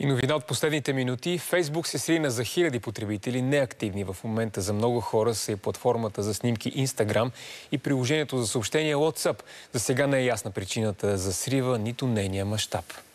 И новина от последните минути. Фейсбук се срина за хиляди потребители, неактивни в момента. За много хора са и е платформата за снимки Instagram и приложението за съобщение WhatsApp. За сега не е ясна причината за срива, нито нейния мащаб.